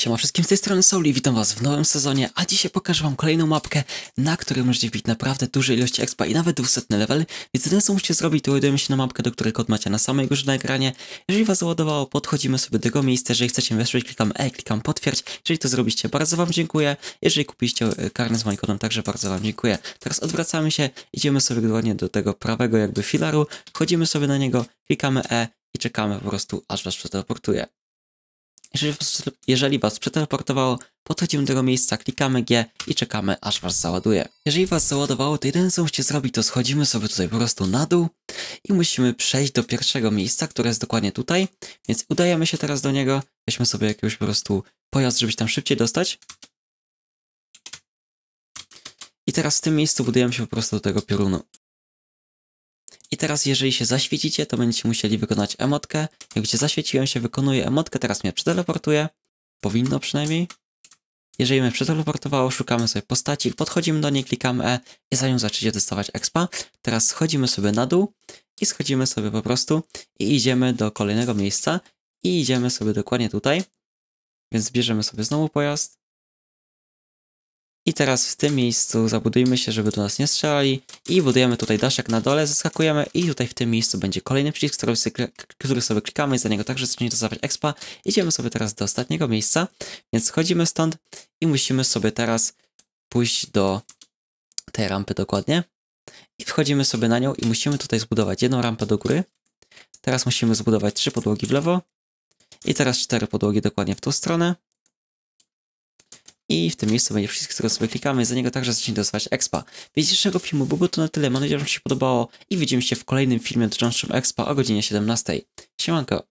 Siema wszystkim, z tej strony Souli, witam was w nowym sezonie, a dzisiaj pokażę wam kolejną mapkę, na której możecie wbić naprawdę duże ilości expa i nawet 200 level, więc jedyne co musicie zrobić, to ujdujemy się na mapkę, do której kod macie na samej górze na ekranie. Jeżeli was załadowało, podchodzimy sobie do tego miejsca, jeżeli chcecie wesprzeć, klikam E, klikam potwierdź, jeżeli to zrobiliście, bardzo wam dziękuję, jeżeli kupiliście e, karnę z moim kodem, także bardzo wam dziękuję. Teraz odwracamy się, idziemy sobie dokładnie do tego prawego jakby filaru, chodzimy sobie na niego, klikamy E i czekamy po prostu aż was przeteleportuje. Jeżeli was, jeżeli was przeteleportowało, podchodzimy do tego miejsca, klikamy G i czekamy aż was załaduje. Jeżeli was załadowało, to jedyne co musicie zrobić to schodzimy sobie tutaj po prostu na dół i musimy przejść do pierwszego miejsca, które jest dokładnie tutaj, więc udajemy się teraz do niego, weźmy sobie jakiegoś po prostu pojazd, żeby się tam szybciej dostać. I teraz w tym miejscu budujemy się po prostu do tego piorunu. I teraz jeżeli się zaświecicie, to będziecie musieli wykonać emotkę. Jak się zaświeciłem się, wykonuję emotkę, teraz mnie przeteleportuje. Powinno przynajmniej. Jeżeli mnie przeteleportowało, szukamy sobie postaci, podchodzimy do niej, klikamy E i zanim zaczniecie dostawać expa, teraz schodzimy sobie na dół i schodzimy sobie po prostu i idziemy do kolejnego miejsca i idziemy sobie dokładnie tutaj. Więc bierzemy sobie znowu pojazd, i teraz w tym miejscu zabudujmy się, żeby do nas nie strzelali. I budujemy tutaj daszek na dole, zaskakujemy i tutaj w tym miejscu będzie kolejny przycisk, który sobie, który sobie klikamy i za niego także zacznie dostawać expa. Idziemy sobie teraz do ostatniego miejsca, więc schodzimy stąd i musimy sobie teraz pójść do tej rampy dokładnie. I wchodzimy sobie na nią i musimy tutaj zbudować jedną rampę do góry. Teraz musimy zbudować trzy podłogi w lewo. I teraz cztery podłogi dokładnie w tą stronę. I w tym miejscu będzie wszystko, którego sobie klikamy za niego także zacznie dostawać expa. Więc dzisiejszego filmu byłoby to na tyle. Mam nadzieję, że Wam się podobało i widzimy się w kolejnym filmie dotyczącym expa o godzinie 17. Siemanko!